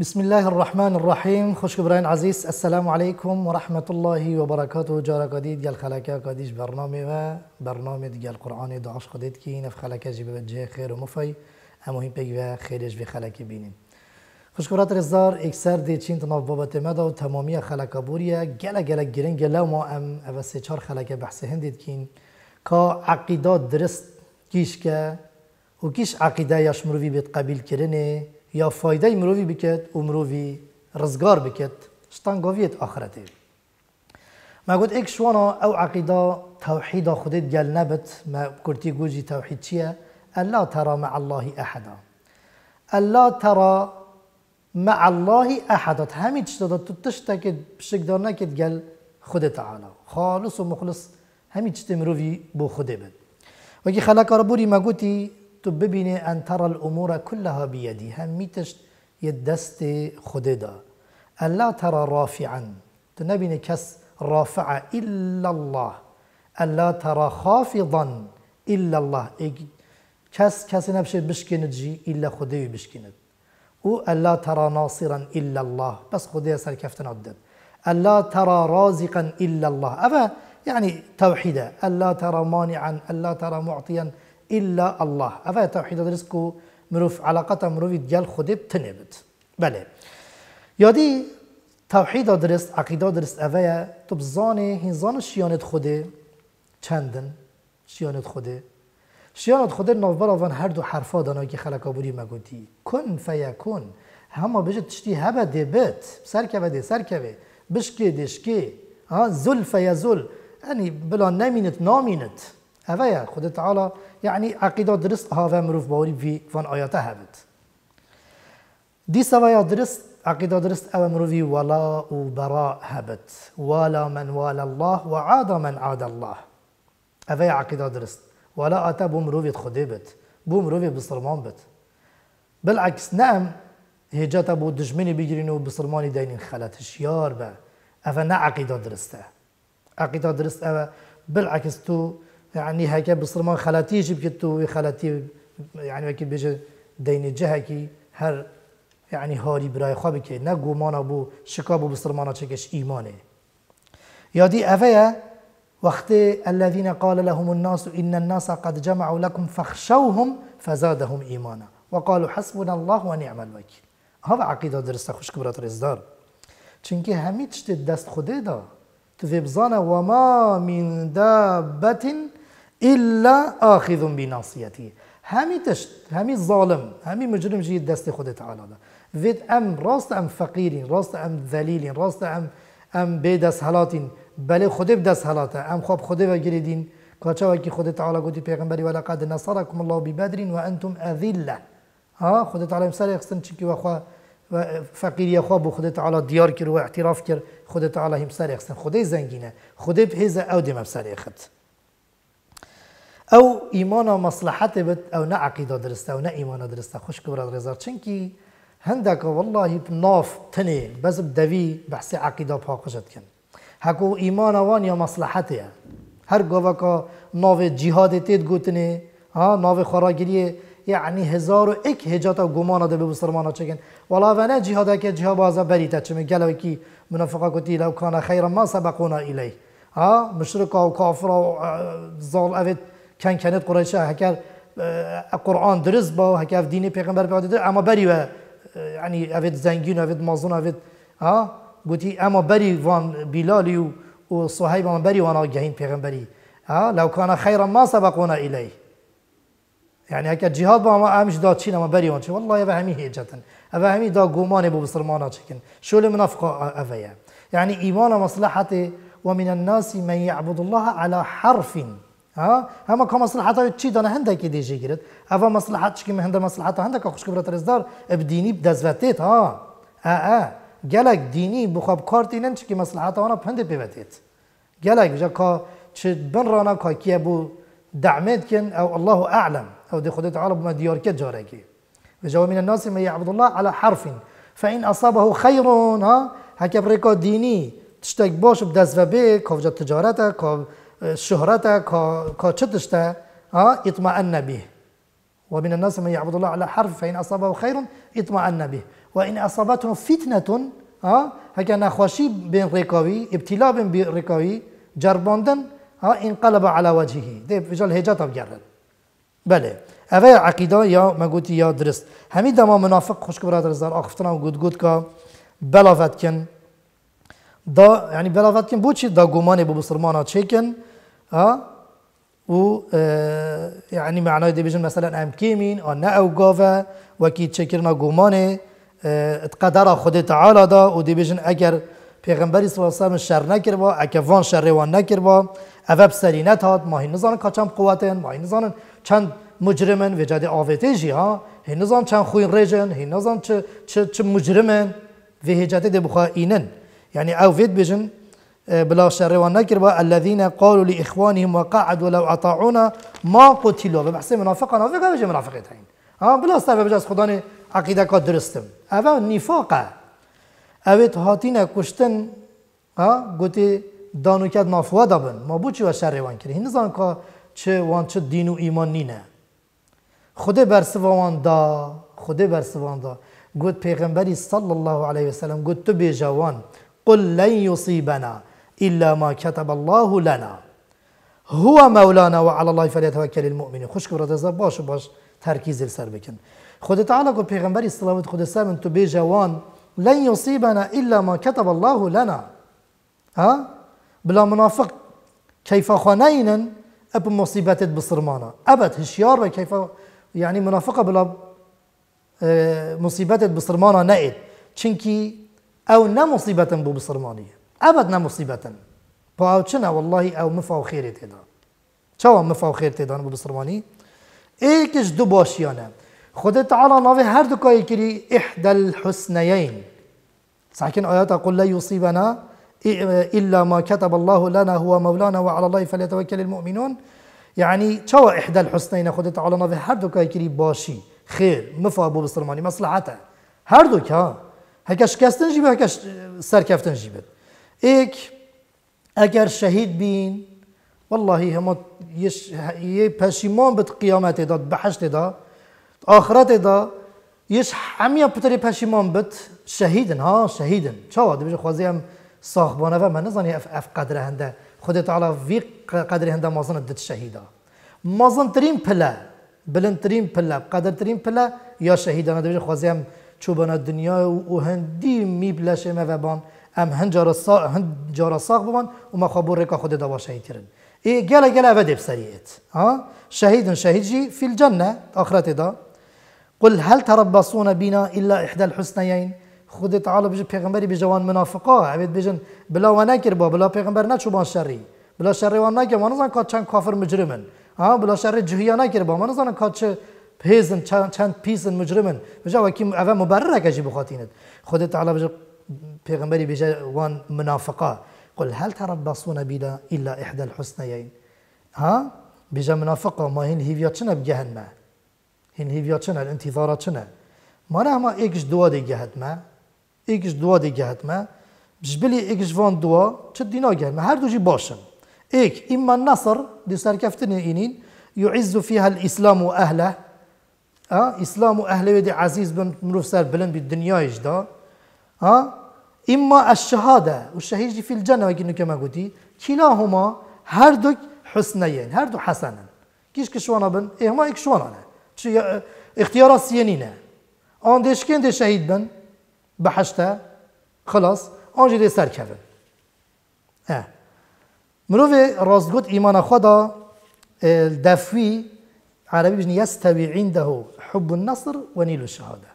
بسم الله الرحمن الرحيم خوش خوشگبران عزيز السلام عليكم ورحمة الله وبركاته جارة قديد جال خلاكا قديش کدیش برنامه و برنامه دیگل قرآن دعاش قديد كي نف خلاكا جی به خير ومفاي مفی اما این پیگ بي خلاكا بينين خوش كبرات رزار اكسر دي چين تناف بابت مدا و تمامی خلاكا بوريا جالا جالا گرنگ لو ما ام او سه چار خلاكا بحث هندید كين كا عقيدات درست کیش که و کیش عقیده یاش مروی بیت قبیل یا فایده مروی بکت و مروی رزگار بکد شتانگاویت آخرتی ما گوت ایک شوانا او عقیده توحید خودت گل نبت ما کرتی گوجی توحید چیه الا ترى مع الله احدا الا ترى مع الله احدا همین چیز داد تو بشک دار نکت گل خود تعالی خالص و مخلص همین چیز مروی بو خوده بد وگی خلاکار بوری ما گوتی تو ببینه ان ترى الامور كلها بيدي میتش یه دست خود دا الا ترى رافعا تو نبینه کس رافع الا الله الا ترى خافضا الا الله کس کس نبشه بشکند جی الا خدای بشکند او الا ترى ناصرا الا الله بس خدای سر کفتن عدد الا ترى رازقا الا الله اما يعني توحيدا الا ترى مانعا الا ترى معطيا إلا الله أفا توحيد درس مروف علاقة مروف ديال خود تنبت بله يادي توحيد درس عقيدة درس أفا هين زان شيانت خده چندن شيانت خده شیانت خود نوبر آوان هر دو حرفا دانا که كن آبوری كن کن فیکن همه بجه تشتی هبه ده بت دي سر سرکوه بشكي دشکی ها آه، زل فیزل يعني بلا نمينت نامینت هەیە خودت تعاە يعني عقيدة درست هاوە مرۆڤ باوری بی van ئاەتە هەبت. دیسەوەە درست عقیدا درست ئەوە مرۆڤی وەڵا و بەڕا هەبت والا من والى الله وعاد من عاد الله ئەڤەیە عقيدة درست ولا ئاتە بۆ مرۆڤێت خودێ بێت بۆ مرۆڤێ بسلمان بێت. بالعکس نەم هێجاتە بۆ دژمنی بگیرین و بسلمانی داینین خەلەتش یار بە ئەڤە نە عقیدا درستە. عقیدا درست ئەوە بالعكس تو يعني هكا بصرمان خالاتي جيب كتو خالاتي يعني وكي بيجي دين جهكي هر يعني هاري براي خواه نقو نه گومانا بو شکا بو بصرمانا إيمانه يا دي اوه وقت الذين قال لهم الناس إن الناس قد جمعوا لكم فاخشوهم فزادهم إيمانا وقالوا حسبنا الله ونعم الوكيل هذا عقيدة درست خوش كبرات رزدار چونكي همي دست خده دا تو وما من دابة إلا آخذ بناصيته همي تشت همي ظالم همي مجرم جيد دست خود تعالى ده وید ام راست ام فقير راست ام ذليل راست ام ام بيد دست بل خود بيد حالاته ام خواب خود و گریدین کاچا که خود تعالی گوتی ولا ولقد نصركم الله ببدر وأنتم اذله ها آه، خود تعالى مسار اخستن چكي وخوا فقير و فقیری بو خود تعالى ديار كر واعتراف كر خود تعالى هم سر خود زنگينة خود هیزه او دي سر اخت او ایمان و مصلحت بد او نه عقیده درست او نه ایمان درست خوش براد رزار چنکی که هندک والله ناف تنه بس بدوی بحث عقیده پاکشت کن هکو ایمان وان یا مصلحته هر گوه که ناو جهاد تید گوتنه آه، ها ناو خوراگیریه يعني هزار و هجات و گمانا ده والا و نه ونا ها که جهاد بازا بریتا چمه گلوه که منفقه کتی لو کان خیر ما سبقونا ایلی ها آه، مشرکا و کافرا و آه، زال اوید کن کنید قریشه هکر اه، قرآن درست با في ديني پیغمبر به داده اما بری و اه، یعنی اوید زنگین اوید مازون افيد ها قلتي اما بری وان بیلالی و و صهيب من بري وانا جهين پیغمبري ها لو كان خيرا ما سبقونا اليه يعني هكا جهاد ما امش داد چين ما بري وان والله يا همي هجتن اوا همي دا گمان بو مسلمانا چكن شو منافق اويا يعني ايمان مصلحته ومن الناس من يعبد الله على حرف ها همه که مصلحت چی دانه هنده که دیجی گیرد اوا مصلحت که هنده مصلحت هنده که خوشک برات رزدار اب دینی دزوتیت ها اه اه گلک ديني بخاب کارت اینن چی مصلحه مصلحت هانا پنده پیوتیت گلک بجا که چه بن رانا كا كي ابو دعمت كن او الله اعلم او دي خودت عرب ما ديار که جاركي که من الناس ما يعبد الله على حرف فإن أصابه خير ها هكا بريكو ديني تشتاك باش بدز و بي كوف كوف شهرته كتشتشته آه، اطمأن به ومن الناس من يعبد الله على حرف فإن أصابه خير اطمأن به وإن أصابته فتنة آه، هكذا خوشي بين ركاوي ابتلاء بين ركاوي جرباندن آه، انقلب على وجهه ده بجال هجات تبجرد بله اوه عقيدة يا مگوتی يا درست هم دما منافق خوشک برادر زار آخفتنا و گود كا بلافتكن دا يعني بلافتكن کن دا گمانه با مسلمان اه ویعنی یعنی معناه دي بيجن مثلا ام كيمين او نا و جافا وكي ما غوماني اتقدر خود تعالی دا و دی اگر پیغمبری صلی الله علیه شر نکر با اگر وان شر روان نکر با اوب سرینت هات ما نزان کچم قوتن ما نزان چند مجرمن و جدی آویتیجی ها هنوزان چند خوی رجن هنوزان چه چه چه مجرمن و هجاتی دی اینن یعنی اوید بیجن بلا شر و ونكر الذين قالوا لإخوانهم وقعدوا لو أطاعونا ما قتلوا ببحث منافقة نافقة بجي منافقة هين ها آه، بلا سر سبب بجاز خداني عقيدة قد درستم اوا نفاقة أويت هاتين كشتن ها آه، قوتي دانو كد نافوا دبن ما بو شر و وان كري زان كا چه وان چه دين و إيمان نينه خود بر برسوان دا خود بر برسوان دا گوت پیغمبری صلی الله علیه وسلم گوت تو جوان قل لن يصيبنا إلا ما كتب الله لنا هو مولانا وعلى الله فليتوكل المؤمنين خوش کرد از باش باش تركيز السر بكن خود تعالى کو پیغمبر صلوات خود سر من تو به جوان لن يصيبنا إلا ما كتب الله لنا ها بلا منافق كيف خنين اب مصيبتت بصرمانا ابد هشيار كيف يعني منافقه بلا اه، مصيبتت بصرمانا نائد چنكي او نه مصيبتن بو بصرمانيه أبدنا مصيبة شنا والله أو مفاو خير تدا شو مفاو خير تدا أبو بصرماني إيكش دو باشيانا خود تعالى نافي هر دو كاي كري إحدى الحسنيين ساكن آيات قل لا يصيبنا إلا ما كتب الله لنا هو مولانا وعلى الله فليتوكل المؤمنون يعني شو إحدى الحسنين خد تعالى نافي هر دو كاي كري باشي خير مفا أبو بصرماني مصلحته هر دو كا هكاش كاستن جيبه هكاش سركفتن جيبه ایک ئەگەر شەهید بین واللهی هەمە پەشیمان بت قیامەتێدا بەحشتێدا ئاخرەتێدا یش هەمیە پتری پەشیمان بت شەهیدن ها شەهیدن چاوا دەبێت خوازیەم ساخبانەوە من نزانانی ئەف ئەف قەدرە هەندە خودێت علا وی قەدری هەندە مازنت دت شەهیدا مازنترین پلە بلندترین پلە قەدرترین پلە یا شەهیدانە دەبێت خوازیەم چوبەنە دنیا و هەندی می بلەشێمە بەبان ام هنجر الصا هنجر ساق بمن وما خبر ريكا خود دوا شهيد كرن اي جلا جلا بدب سريت ها شهيد شهيد جي في الجنه اخرته دا قل هل تربصون بنا الا احدى الحسنيين خود تعالى بيجي بيغمبري بجوان منافقا عبيد بيجن بلا وناكر با بلا پیغمبر نه چوبان شري بلا شري ما نزان كات شان كافر مجرمن ها بلا شري جهيا ناكر با ما نزان كات شو بيزن شان چند پیزن مجرمن بجا وكيم اوا مبرر كجي بخاتينت خود تعالى بيجي پیغمبری بجا وان منافقه قل هل تربصون بنا الا احدى الحسنيين ها بجا منافقه ما هن هيفيا چنه بجهنم هن هيفيا چنه الانتظار چنه ما رحمه اكش دوا دي جهنم اكش دوا دي جهنم جبلي اكش فون دوا چدينا جهنم هر دوجي باشن ايك اما النصر دي سركفتن اينين يعز فيها الاسلام واهله اه اسلام واهله ودي عزيز بن مروف بلن بلند بالدنيا يجدا ها إما الشهادة والشهيد في الجنة وكأنه كما قلتي كلاهما هر دو حسنيين هر دو حسنا كيش كشوانا بن إيه ما إكشوانا اختيار اون ديش كين دي شهيد بن بحشته خلاص جي دي سر كفن اه مروف رازگوت إيمان خدا اه، دفوي عربي بجني يستوي عنده حب النصر ونيل الشهاده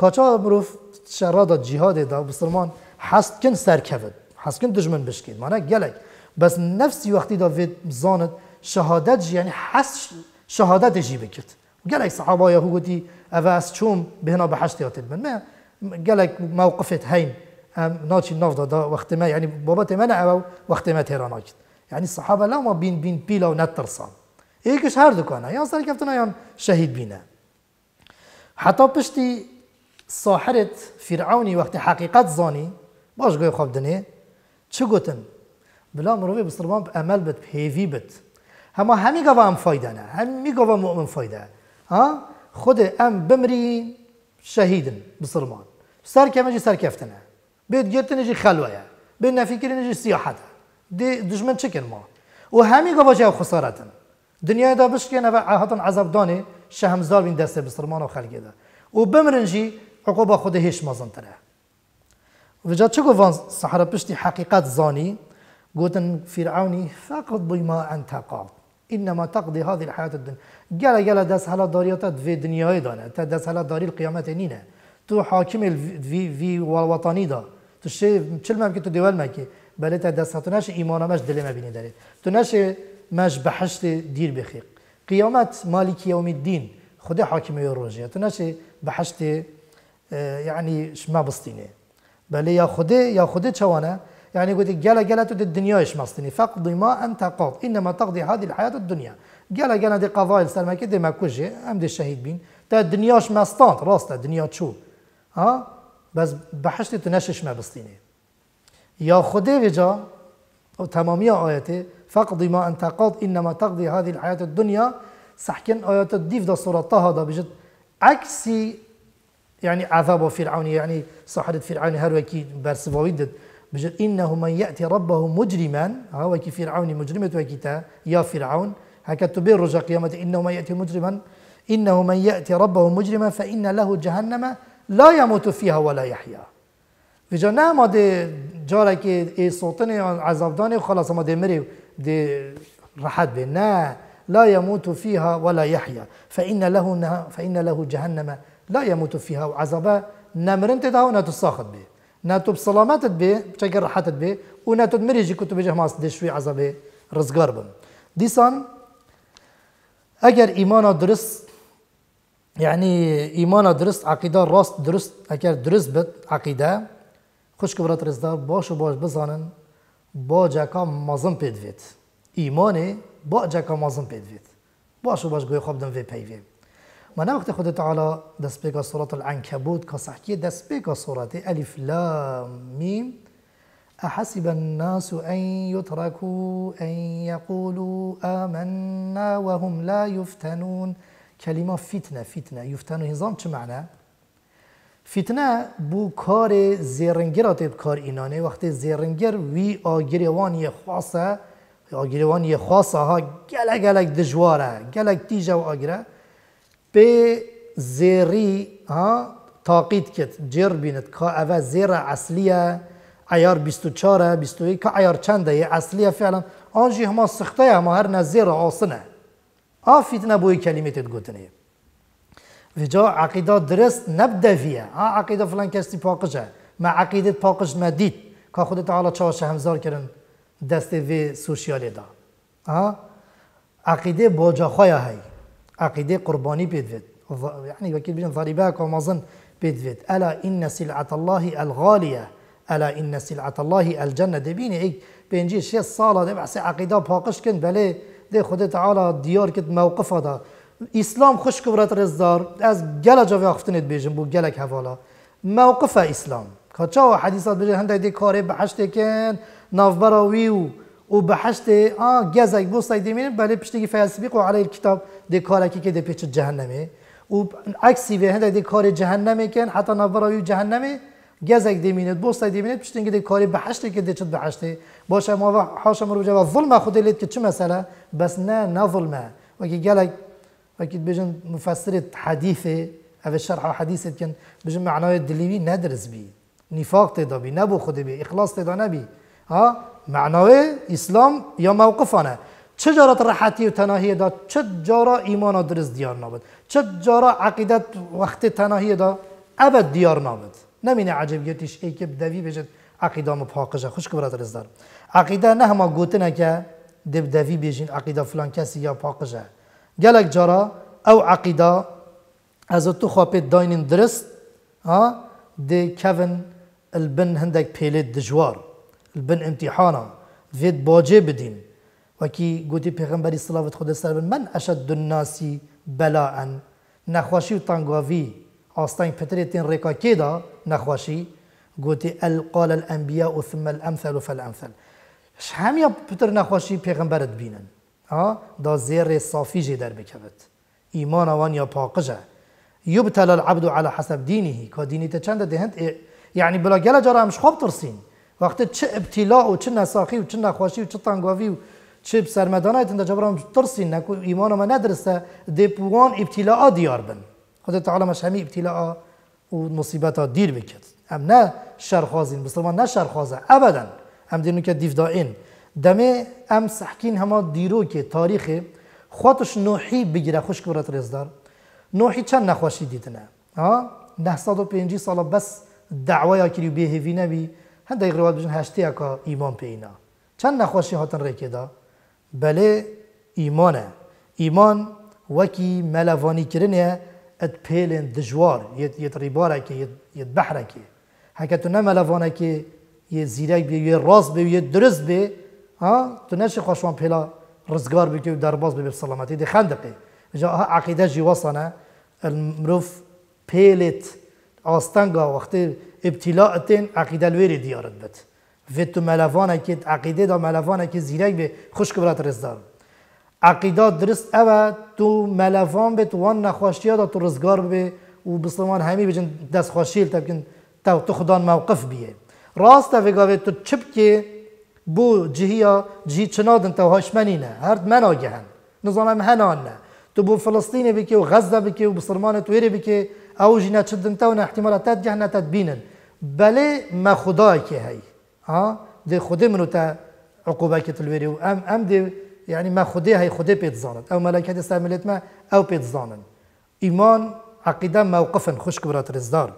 کاچا مروف شرادا جهاد دا بسرمان حس کن کفد حس کن دجمن بشکید معنی گلک بس نفسی وقتی دا وید زاند شهادت جی یعنی حس شهادت جی بکرد گلک صحابه یهو گوتی اوه از چوم بهنا به حشت یاتید من ما گلک موقفت هیم ناچی ناف دا وقت ما یعنی بابت من او وقت ما تهران یعنی صحابه لما بین بین پیلا و نترسان ایکش هر دکانه یا سرکفتنا یا شهید بینه حتی پشتی صاحرت فرعوني وقت حقيقات زوني باش گوی خوب دنی چه بلا مروي بسرمان بامل بت بهيفي بت هما همي گوه هم فايده نه همي گوه مؤمن فايده ها خود ام بمري شهیدن بسرمان سر جي سر كفتنه بيت جرتنا جي خلوية بينا فكرنا جي سياحة دي دجمن چكن ما وهمي قبا جاو خسارة دنيا دا بشكنه هاتن عذاب داني شهم زار بين دسته بسرمان وخلقه دا وبمرنجي حقوق با خودهش مازندتره و جا چه گفتن سحر پشتی حقیقت زانی گوتن فرعونی فقط بیما انت قاض انما تقضي هذه الحياه الدنيا گلا گلا دست حالا داری تا دوی دنیای دانه تا دست حالا داری قیامت نینه تو حاکم وی وی وطنی دا تو شی چل ممکن تو دیوال مکی بله تا دست تو نشه ایمان مش دل مبینی داره تو نشه مش بحشت دیر بخیق قیامت مالک یوم الدین خدا حاکم یوم روزیه تو نشه بحشت يعني شما بسطيني بل يا خدي يا خدي شوانا يعني قلت جلا جلا تد الدنيا ايش بسطيني فاقضي ما انت قاض انما تقضي هذه الحياه الدنيا جلا جلا دي قضايا ما كده ما كوجي امد الشهيد بين تا الدنيا ايش مصطان راس الدنيا تشو ها بس بحشت تنشش ما بسطيني يا خدي رجا يا آياتي فاقضي ما أنت قاض إنما تقضي هذه الحياة الدنيا كان آيات الديف دا صورة طه دا بجد عكسي يعني عذاب فرعون يعني صحرة فرعون هروكي فويدد بجد إنه من يأتي ربه مجرما هواكي فرعون مجرمة وكتا يا فرعون هكا تبير رجا قيامة إنه من يأتي مجرما إنه من يأتي ربه مجرما فإن له جهنم لا يموت فيها ولا يحيا بجا نعمد جارة كي إي عذاب داني وخلاص ما دي مري دي رحت بي لا يموت فيها ولا يحيا فإن له فإن له جهنم لا يموت فيها وعذابها نمرن تدا ونا تساخط به ناتو بسلامات به بشكل راحت به وناتو مريجي كنت بجه ماس دشوي عذاب رزقار بم ديسان اگر ايمانا درس يعني ايمانا درس عقيده راست درس اگر درس بت عقيده خوش كبرت رزدار باش وباش بزانن با جاكا مازن بيدفيت ايماني ایمانه با جاكا مازن بيدفيت وید باش وباش باش گوی خواب دن من وقت خود تعالی دست بيگا صورت العنكبوت كصحكي دست بيگا صورت ألف لام میم أحسب الناس أن يتركوا أن يقولوا آمنا وهم لا يفتنون كلمة فتنة فتنة يفتنون هزام چه معنى؟ فتنه بو کار زیرنگر آتید کار اینانه وقتی زیرنگر وی آگریوانی خواسته آگریوانی خواسته ها گلگ گلگ دجواره گلگ تیجه و آگره ها تاقید کرد جر بینت کە ئەە زێرە ئەسلیە ایار 24 21 ای اصلیه فعلا آنجی همه سخته همه هر نظر هەر آسنه آفید نبوی کلمه تید گوتنه و جا عقیده درست نەبدەویە ئا عقیده فلان پاکش پاقژە مە عقیده پاقش مەدیت کا خودت حالا چاوەشە همزار کردن سوشیال عقیده با جا خواه هست عقيده قرباني بيدفيد يعني وكيل بيجن ضريبه وما ظن بيدفيد الا ان سلعه الله الغاليه الا ان سلعه الله الجنه دبيني اي بينجي شي صاله دبع سي عقيده باقش كن بلي دي خد تعالى ديار كت موقفه دا اسلام خوش كبرت رزدار از گلا جاوی اختنت بيجن بو گلك حوالا موقف اسلام كاچا حديثات بيجن هنده دي كاري بحشت كن نافبرا ويو و بحشت اه گزك بو سايدي بلي پشتگي فلسفي قو على الكتاب کار کی که دی پیچه جهنمه او عکسی به هند دی کار جهنمه کن حتی او جهنمه گزک دیمینت بوست دیمینت پشتین که دی کار بهشت که دی چت بهشت باشه ما حاشم رو جواب ظلم خود لید که چه مسئله بس نه نه ظلمه و که گلک و بجن مفسر حدیثه او شرح حدیثه کن بجن معنای دلیوی ندرس بی نفاق تدا بی نبو خود بی اخلاص تدا نبی ها معنای اسلام یا موقفانه چه جارا راحتی و تناهی دا چه جارا ایمان درست دیار نابد چه جارا عقیدت وقت تناهی دا ابد دیار نابد نمینه گیتیش ای که بدوی بجد عقیده ما پاکشه خوش که برات رز دار عقیده نه همه نکه دب دوی بجین عقیده فلان کسی یا پاکشه گلک جارا او عقیده از تو خوابید داینین درست ها دی كفن البن هندك پیلی دجوار البن امتحانا فيد باجه بدین وكي قوتي پێغمبەری سلاوت خودە سەر بن من ئەشەد دناسی بەلاەن نخواشي و تانگواوی ئاستانی پترێتین ڕێکا کێدا نەخواشی گوتی ئەل قال ئەمبیا و ثمە ئەمثل و فەلئەمثل هەمیە پتر نخواشي پێغمبەرت بینن ها آه؟ دا زێڕێ در بكبت إيمان وان يا پاقجة يبتلى العبد على حسب دينه كديني تشند دهنت دهند يعني بلا جلا جرا مش خوب ترسين وقت تش ابتلاء چه نساخي و چه نخواشي و چه طنقوافي چه سرمدان ایتن در جبران ترسین نکو ایمان ما ندرسه دپوان ابتلاع دیار بن خدا تعالی مش همی ابتلاع و مصیبت ها دیر بکد ام نه شرخازین مسلمان نه شرخازه ابدا ام دینو که دیفدائین دمه ام سحکین همه دیرو که تاریخ خودش نوحی بگیره خوش برات رزدار نوحی چند نخواشی دیدنه ها پینجی سال بس دعوای کریو به نبی هنده روایت بجن هشتی اکا ایمان پینا چند نخواشی هاتن رکی بله ایمانه ایمان وکی ملوانی کرنه ات پیلن دجوار یت یت ریباره که یت یت بحره که هک تو نه ملوانه که یه زیرک بی یه راست بی یه درست بی ها تو نشی خوشوان پیلا رزگار بی که در باز بی سلامتی دی خندقه جا عقیده جی وصنه المروف پیلت آستنگا وقتی ابتلاعتن عقیده الویری دیارت بد و تو ملوانه که عقیده دا ملوانه که زیرک به خشک برات رزدار عقیده درست اوه تو ملوان به تو وان نخواشی دا تو رزگار به و بسلمان همی بجن دست خواشی تبکن تو تو خدان موقف بیه راست وگاوه تو چپ که بو جهیا جهی چنادن تو هاشمنی نه هرد من آگهن نظام هنان نه تو بو فلسطین بکی و غزه بکی و بسلمان تویره بکی او جینا چدن تو نه احتمالات تد جهنه تد بینن بله ما خدا که هی ها د خدای منو ته عقوبه کې تلوري ام ام دي يعني ما خدای هي خدای پیت زانت او ملائکه استعملت ما او پیت زانن ایمان عقیده موقفا خشک برات رزدار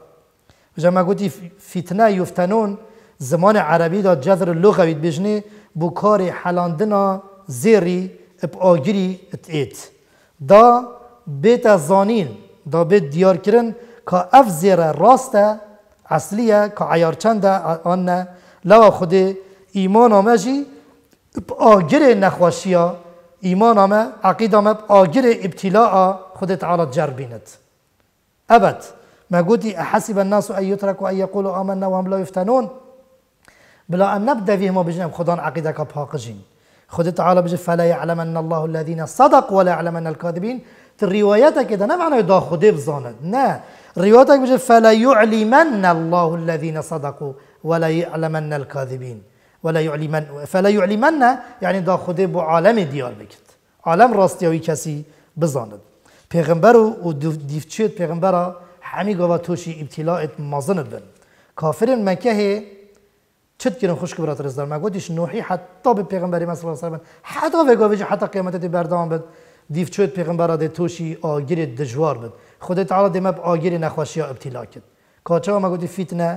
جما گوتی فتنه یفتنون زمان عربی دا جذر لغوی بجنه بو کار حلاندنا زیری اب آگیری ات ایت دا بیت زانین دا بیت دیار کرن که اف زیر راسته اصلیه که عیار چنده آن لوا خود ایمان همه جی آگر نخواشی ها ایمان همه عقید همه آگر ابتلاع خود تعالی جر بیند ابد ما قلت احسب الناس ان يتركوا ان يقولوا آمنا وهم لا يفتنون بلا ان نبدا فيهم بجنب خدان عقيده كباقجين خد تعالى بج فلا يعلمن الله الذين صدقوا ولا يعلمن الكاذبين الروايات كده نه معنى دا خدي بزاند نه رواياتك بج فلا يعلمن الله الذين صدقوا ولا يعلمن الكاذبين ولا يعلمن فلا يعلمن يعني دا خدي بو عالم ديار بكت عالم راستي او كسي بزاند پیغمبر و دیفچید پیغمبر همی گوا توشی ابتلاعت مازند بن کافرین مکه چت گیرن خوش که رزدار رزدار مگوتیش نوحی حتی به پیغمبری مثلا صلی الله علیه و حتی به گویج حتی قیامت دی بردام بد دیف پیغمبر دی توشی آگیر دجوار بد خود تعالی دی مب آگیر نخواشی ابتلا کرد کاچا مگوتی فتنه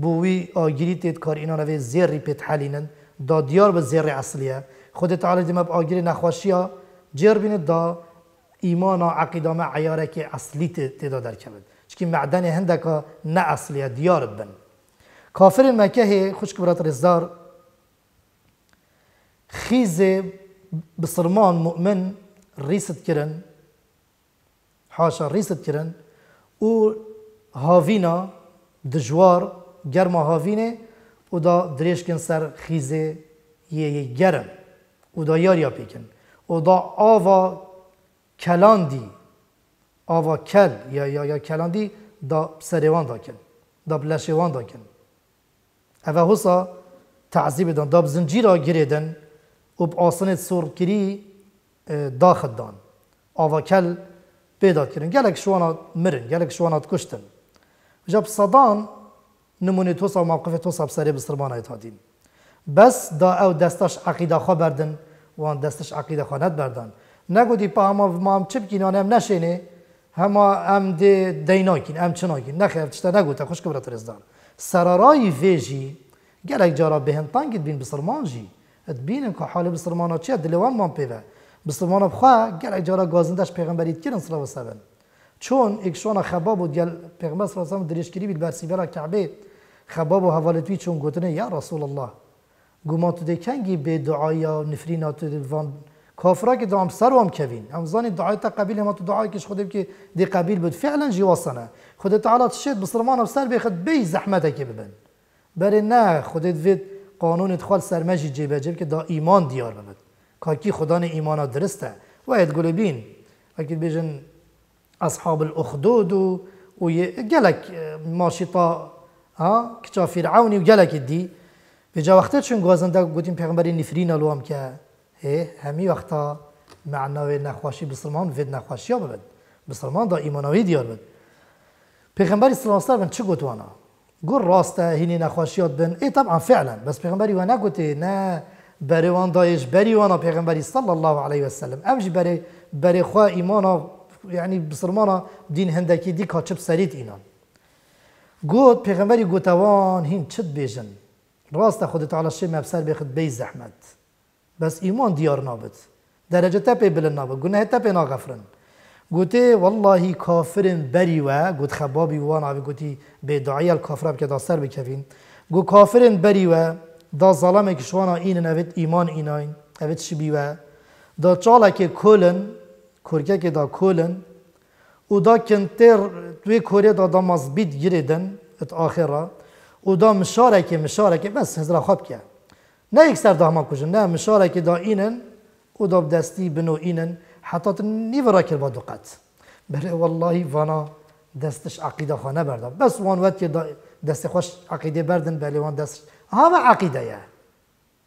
بوی آگیری تید کار اینا نوی زیری پیت حلینن دا دیار به زیر اصلیه خود تعالی دیمه با آگیری نخواشی ها جر بینه دا ایمان و عقیده عیاره که اصلی تیدا در کبد چکی معدن هندکا نه اصلیه دیار بن کافر مکه خوش برات رزدار خیز بسرمان مؤمن ریست کرن حاشا ریست کرن او هاوینا دجوار گرما هاوینه او دا دریشکن سر خیزه یه یه گرم او دا یا پیکن او دا آوا کلاندی آوا کل یا یا کلاندی دا سریوان داکن دا بلشیوان داکن اوه حسا تعذیب دان دا بزنجی را گریدن او آسانه سرکری داخل دان آوا کل پیدا کردن گلک شوانات مرن گلک شوانات کشتن جب صدان نمونه توسا و موقف توسا بسری بسرمان ایتادین بس دا او دستش عقیده خواه بردن وان دستش عقیده خواه ند بردن نگو دی پا هما ما هم چپ کینان هم نشینه هما هم دی دیناکین هم چناکین نخیر چتا نگو تا خوش کبرت رزدان سرارای ویجی گلک جارا بهنتان گید بین بسرمان جی ات بینن که حال بسرمان ها چیه دلوان من پیوه بسرمان ها بخواه گلک جارا گازندش پیغمبریت کرن صلاح و سبن چون اکشان خباب بود گل پیغمبر صلاح و سبن دریشگیری بید برسی برا کعبه Xəbab həvaləti üçün gotinə ya Rasulullah. Gumat de kengi be duaya nifrinat van kafra ki dam sarvam kevin. Am zani duaya ta qabil hem tu duaya ki xudib ki di qabil bud fi'lan jiwasana. Xudib Taala tshid bisrman e. u sar bi xud bi zahmata ki biben. Bari na xudib vid قانون ادخال سرمجی جیب جیب که دا ایمان دیار ببد کاکی خدا نه ایمان درسته و اید گلوبین اگر بیجن اصحاب الاخدود و, و گلک ماشیطا ها کتاب فرعونی و گلک دی به جا وقتا چون گوازنده گوتیم پیغمبری نفرین الوام که همی وقتا معنای نخواشی بسلمان وید نخواشی ها ببد بسلمان دا ایمانوی دیار بد پیغمبری صلی الله علیه و چه گوتوانا گور راسته هینی نخواشیات بن ای طبعا فعلا بس پیغمبری و نگوتی نه برای وان دایش برای وانا پیغمبری صلی الله علیه و سلم امش برای برای خواه ایمانا یعنی بسرمانا دین هندکی دی کاچب سرید اینان گوت پیغمبری گوتوان هین چت بیژن راست خود تعالی شی مبسر بخد بی زحمت بس ایمان دیار نابد درجه تپی بلند نابد گناه تپی ناغفرن گوته والله کافرن بری و گوت خبابی وان آبی گوتی بیدعی الکافر که داستر بکفین گو کافرن بری و دا ظلمه که شوانا اینن اوید ایمان ایناین اوید شبی و دا چاله که کولن کرکه که دا کولن u da këndter të i kuret da ma zbit gjiriden, e të akhira, u da mëshareke, mëshareke, mes hezra hapke. Ne ikser da hama kujun, ne mëshareke da inen, u da bdesti bënu inen, hatta të një vëra kirba dukat. Bere, vallahi, vana, destish akide xane berda. Bes wan vet da desti xoş akide berdin beli wan destish. Hava akide ya.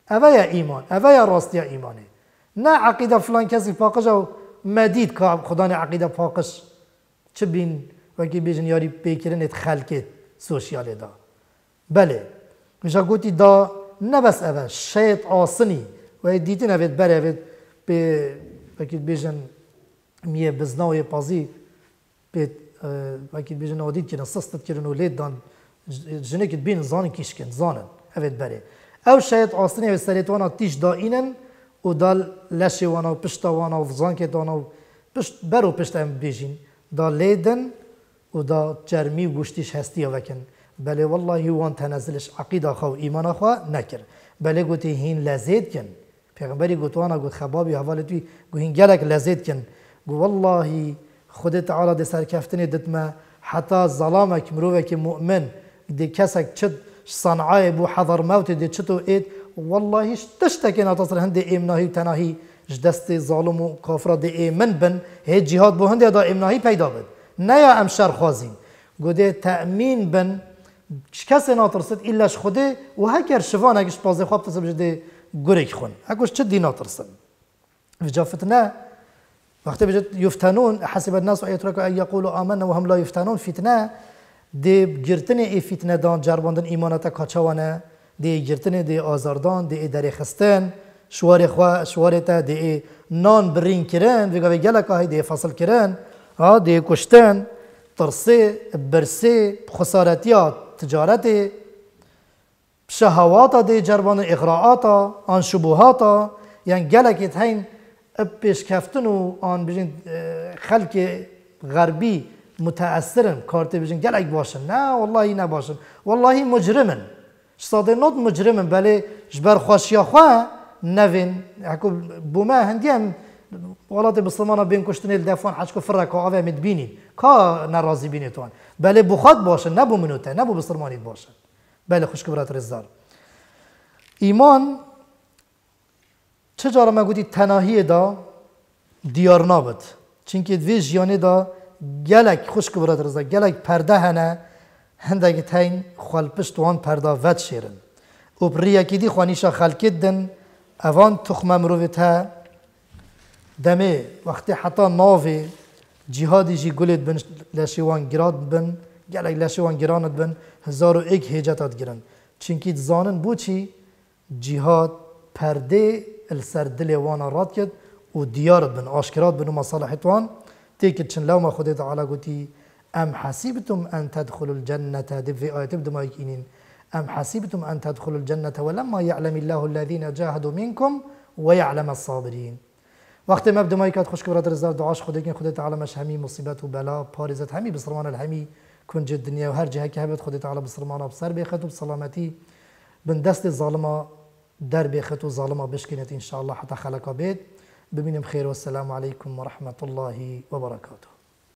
Eve ya iman, eve ya rastiya imanı. Ne akide filan kesik pakıca medid ka kudani akide pakış. چه بین وکی بیژن یاری پیکرن ات خلکت سوشیال دا بله میشه گوتی دا نبس اول شاید آسنی و دیتی نوید بره اوید به وکی بیژن میه بزناوی پازی به وکی بیژن آدید کرن سستت کرن و لید دان جنه کت بین زانن کشکن زانن اوید بره او شاید آسنی و سریتوانا تیش دا اینن و دال لشی وانا و پشتا وانا و زانکت وانا و پشت برو پشت ام بیژین دا ليدن ودا جرمي وقشتيش هستيا وكن بلي والله يوان تنزلش عقيدة خو إيمان خو نكر بلي قوتي هين لازيد كن پیغمبری گوتوانا گوت خبابی حوالی توی قو هين گلك لازيد كن والله خود تعالی دی سرکفتنی دتما حتا ظلامک مروفك مؤمن دي کسک چد صنعاي بو حضر موت دي چطو اید والله تشتكي نتصل هندي ايمناهي تناهی ج دست ظالم و کافر دی ایمن بن هی جهاد بو هنده دا امناهی پیدا بد نه یا ام شر خوازین گوده تأمین بن کسی ناترسد ایلش خوده و هکر شوان اگش پازه خواب تسب جده گرگ خون اگوش چه دی ناترسد و جا فتنه وقتی بجد یفتنون حسب الناس و ایترکو ای یقولو آمن و هم لا یفتنون فتنه دی گرتن ای فتنه دان جرباندن ایمانت کاچوانه دی گرتن دی آزاردان دی دریخستن خستن شوار خوا شوار تا دی نان برین کرن وی گوی گلا که دی فصل کرن ها دی کشتن ترسه برسه خسارتیا تجارت شهوات دی جربان اغراعات آن شبهات یعنی گلا که تین پیش کفتن و آن بجین خلق غربی متأثرن کارت بجین گلا باشن نه والله نباشن والله مجرمن صادنات مجرمن بله جبر خوشیا خواه نەڤێن بۆمە هەندیان وڵاتی بسلمانە بین کوشتنی دەفۆن حچکو فرڕێکەوەێت بینین کا ناڕازی بینێتوان بەێ بخات باشن نەبوو منوتە نەبوو بسلمانیت باشن بەێ خوشکبرات ڕێزدار ئیمان چه جارمە گوتی تەناهیەدا دیار نابێت چینکی دوێ ژیانێدا gelek xuşkibrat riza gelek perde hene hindekî teyn xelpişt wan perda vet şêrin û piriyekî dî xwanîşa xelkê din اوان توخمە مرۆڤێت هە دمه وقتی حتا جهادی جی گلید بن لشیوان گراد بن گلگ لشیوان گراند گرانت بن هزار و ئێک هێجاتات گرن زانن بو چی جهاد پرده السر دل وانە راد کرد و دیار بن آشکرات بن و وان تێکت چن لوم خودت علا گوتی ام حسیبتم ان تدخل الجنة آیت ئاەتب اینین أم حسبتم أن تدخلوا الجنة ولما يعلم الله الذين جاهدوا منكم ويعلم الصابرين وقت ما بدو کات خوش کرد رزدار دعاش خدا کن خدا تعالی مش همي مصیبت وبلاء بلا همي همی بسرمان همی کنج دنیا و هر جهه که هبت خدا تعالی بسرمان بسر بیخت و بن دست الظالمة در بيخت وظالمة ظالما ان شاء الله حتى خلق بيت ببینیم خیر والسلام عليكم ورحمة الله وبركاته